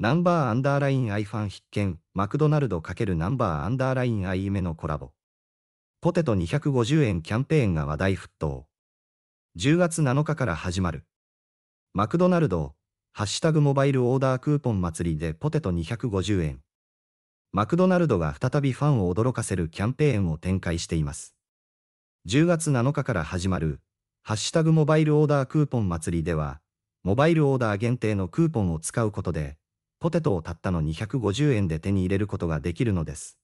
ナンバーアンダーラインアイファン必見、マクドナルド×ナンバーアンダーラインアイ夢のコラボ。ポテト250円キャンペーンが話題沸騰。10月7日から始まる。マクドナルド、ハッシュタグモバイルオーダークーポン祭りでポテト250円。マクドナルドが再びファンを驚かせるキャンペーンを展開しています。10月7日から始まる、ハッシュタグモバイルオーダークーポン祭りでは、モバイルオーダー限定のクーポンを使うことで、ポテトをたったの250円で手に入れることができるのです。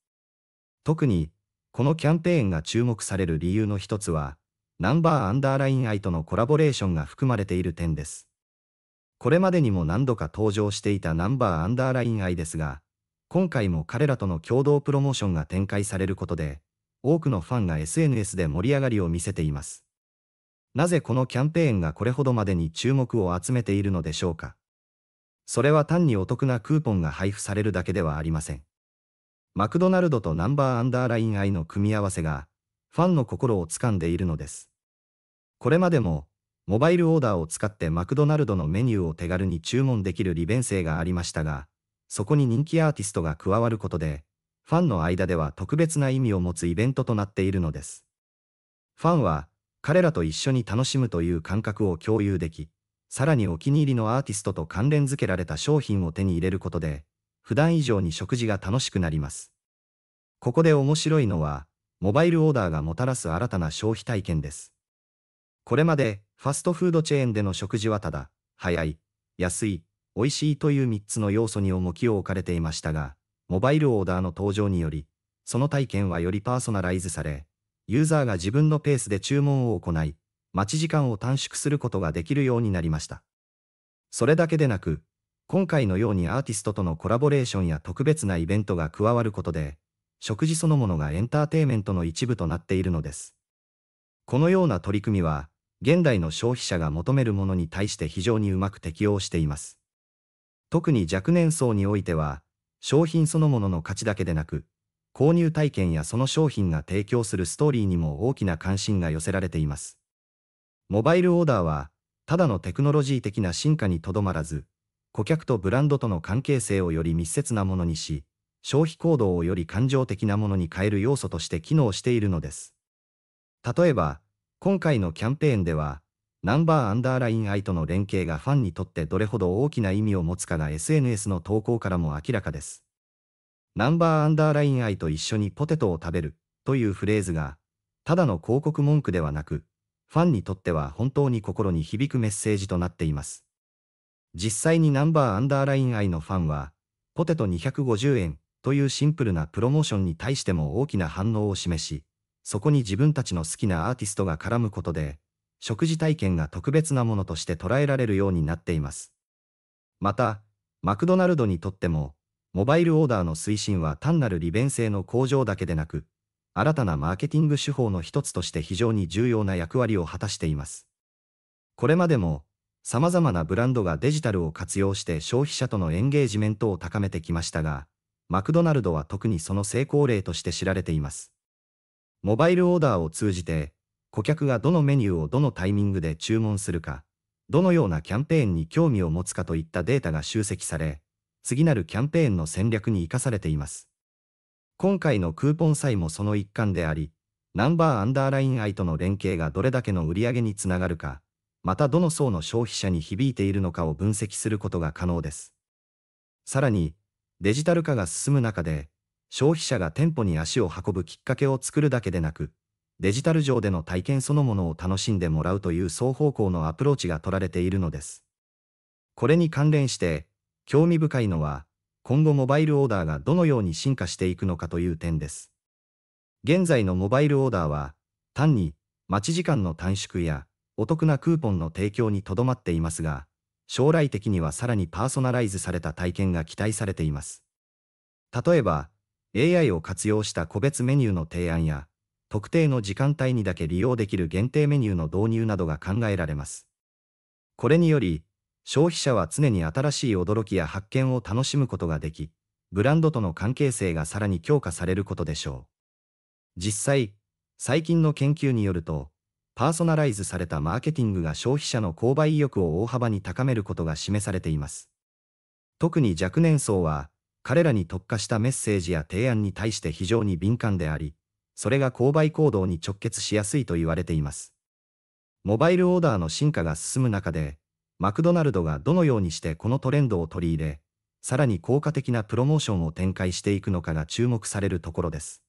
特に、このキャンペーンが注目される理由の一つは、ナンバーアンダーライン愛とのコラボレーションが含まれている点です。これまでにも何度か登場していたナンバーアンダーライン愛ですが、今回も彼らとの共同プロモーションが展開されることで、多くのファンが SNS で盛り上がりを見せています。なぜこのキャンペーンがこれほどまでに注目を集めているのでしょうか。それは単にお得なクーポンが配布されるだけではありません。マクドナルドとナンバーアンダーライン愛の組み合わせが、ファンの心をつかんでいるのです。これまでも、モバイルオーダーを使ってマクドナルドのメニューを手軽に注文できる利便性がありましたが、そこに人気アーティストが加わることで、ファンの間では特別な意味を持つイベントとなっているのです。ファンは、彼らと一緒に楽しむという感覚を共有でき、さらにお気に入りのアーティストと関連付けられた商品を手に入れることで、普段以上に食事が楽しくなります。ここで面白いのは、モバイルオーダーがもたらす新たな消費体験です。これまで、ファストフードチェーンでの食事はただ、早い、安い、美味しいという3つの要素に重きを置かれていましたが、モバイルオーダーの登場により、その体験はよりパーソナライズされ、ユーザーが自分のペースで注文を行い、待ち時間を短縮することができるようになりました。それだけでなく、今回のようにアーティストとのコラボレーションや特別なイベントが加わることで、食事そのものがエンターテイメントの一部となっているのです。このような取り組みは、現代の消費者が求めるものに対して非常にうまく適応しています。特に若年層においては、商品そのものの価値だけでなく、購入体験やその商品が提供するストーリーにも大きな関心が寄せられています。モバイルオーダーは、ただのテクノロジー的な進化にとどまらず、顧客とブランドとの関係性をより密接なものにし、消費行動をより感情的なものに変える要素として機能しているのです。例えば、今回のキャンペーンでは、ナンバーアンダーラインアイとの連携がファンにとってどれほど大きな意味を持つかが SNS の投稿からも明らかです。ナンバーアンダーラインアイと一緒にポテトを食べるというフレーズが、ただの広告文句ではなく、ファンにとっては本当に心に響くメッセージとなっています。実際にナンバーアンダーライン愛のファンは、ポテト250円というシンプルなプロモーションに対しても大きな反応を示し、そこに自分たちの好きなアーティストが絡むことで、食事体験が特別なものとして捉えられるようになっています。また、マクドナルドにとっても、モバイルオーダーの推進は単なる利便性の向上だけでなく、新たなマーケティング手法の一つとして非常に重要な役割を果たしています。これまでも、様々なブランドがデジタルを活用して消費者とのエンゲージメントを高めてきましたが、マクドナルドは特にその成功例として知られています。モバイルオーダーを通じて、顧客がどのメニューをどのタイミングで注文するか、どのようなキャンペーンに興味を持つかといったデータが集積され、次なるキャンペーンの戦略に生かされています。今回のクーポン債もその一環であり、ナンバーアンダーライン愛との連携がどれだけの売り上げにつながるか、またどの層の消費者に響いているのかを分析することが可能です。さらに、デジタル化が進む中で、消費者が店舗に足を運ぶきっかけを作るだけでなく、デジタル上での体験そのものを楽しんでもらうという双方向のアプローチが取られているのです。これに関連して、興味深いのは、今後モバイルオーダーがどのように進化していくのかという点です。現在のモバイルオーダーは、単に待ち時間の短縮やお得なクーポンの提供にとどまっていますが、将来的にはさらにパーソナライズされた体験が期待されています。例えば、AI を活用した個別メニューの提案や、特定の時間帯にだけ利用できる限定メニューの導入などが考えられます。これにより、消費者は常に新しい驚きや発見を楽しむことができ、ブランドとの関係性がさらに強化されることでしょう。実際、最近の研究によると、パーソナライズされたマーケティングが消費者の購買意欲を大幅に高めることが示されています。特に若年層は、彼らに特化したメッセージや提案に対して非常に敏感であり、それが購買行動に直結しやすいと言われています。モバイルオーダーの進化が進む中で、マクドナルドがどのようにしてこのトレンドを取り入れ、さらに効果的なプロモーションを展開していくのかが注目されるところです。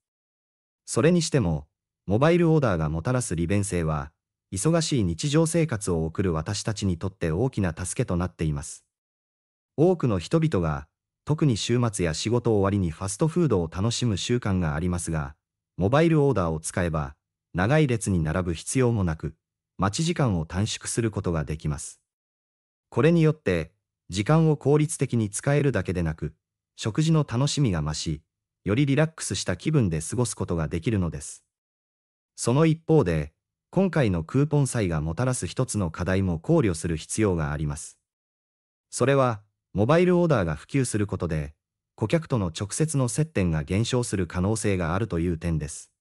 それにしても、モバイルオーダーがもたらす利便性は、忙しい日常生活を送る私たちにとって大きな助けとなっています。多くの人々が、特に週末や仕事終わりにファストフードを楽しむ習慣がありますが、モバイルオーダーを使えば、長い列に並ぶ必要もなく、待ち時間を短縮することができます。これによって、時間を効率的に使えるだけでなく、食事の楽しみが増し、よりリラックスした気分で過ごすことができるのです。その一方で、今回のクーポン債がもたらす一つの課題も考慮する必要があります。それは、モバイルオーダーが普及することで、顧客との直接の接点が減少する可能性があるという点です。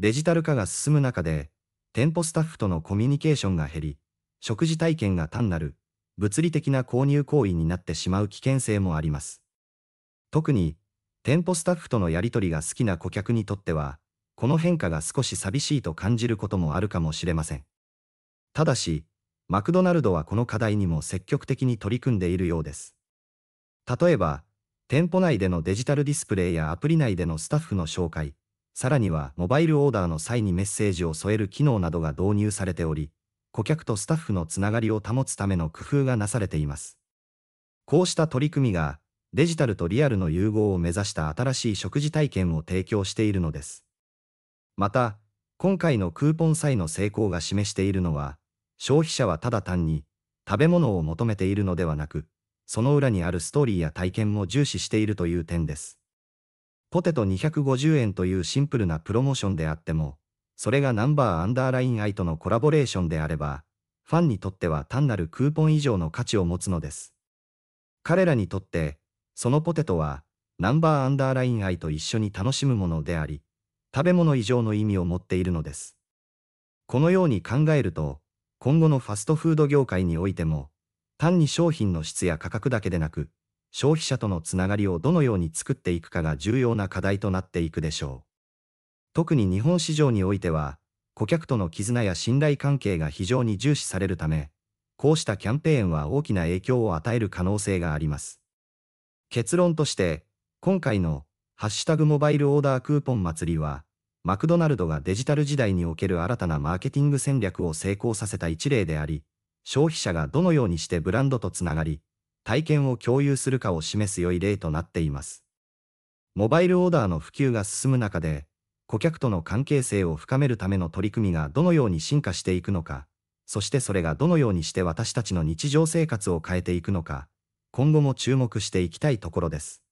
デジタル化が進む中で、店舗スタッフとのコミュニケーションが減り、食事体験が単なる物理的な購入行為になってしまう危険性もあります。特に、店舗スタッフとのやり取りが好きな顧客にとっては、この変化が少し寂しいと感じることもあるかもしれません。ただし、マクドナルドはこの課題にも積極的に取り組んでいるようです。例えば、店舗内でのデジタルディスプレイやアプリ内でのスタッフの紹介、さらにはモバイルオーダーの際にメッセージを添える機能などが導入されており、顧客とスタッフのつながりを保つための工夫がなされています。こうした取り組みが、デジタルとリアルの融合を目指した新しい食事体験を提供しているのです。また、今回のクーポン債の成功が示しているのは、消費者はただ単に食べ物を求めているのではなく、その裏にあるストーリーや体験も重視しているという点です。ポテト250円というシンプルなプロモーションであっても、それがナンバーアンダーライン i とのコラボレーションであれば、ファンにとっては単なるクーポン以上の価値を持つのです。彼らにとって、そのポテトは、ナンバーアンダーラインイと一緒に楽しむものであり、食べ物以上の意味を持っているのです。このように考えると、今後のファストフード業界においても、単に商品の質や価格だけでなく、消費者とのつながりをどのように作っていくかが重要な課題となっていくでしょう。特に日本市場においては、顧客との絆や信頼関係が非常に重視されるため、こうしたキャンペーンは大きな影響を与える可能性があります。結論として、今回のハッシュタグモバイルオーダークーポン祭りは、マクドナルドがデジタル時代における新たなマーケティング戦略を成功させた一例であり、消費者がどのようにしてブランドとつながり、体験を共有するかを示す良い例となっています。モバイルオーダーの普及が進む中で、顧客との関係性を深めるための取り組みがどのように進化していくのか、そしてそれがどのようにして私たちの日常生活を変えていくのか、今後も注目していきたいところです。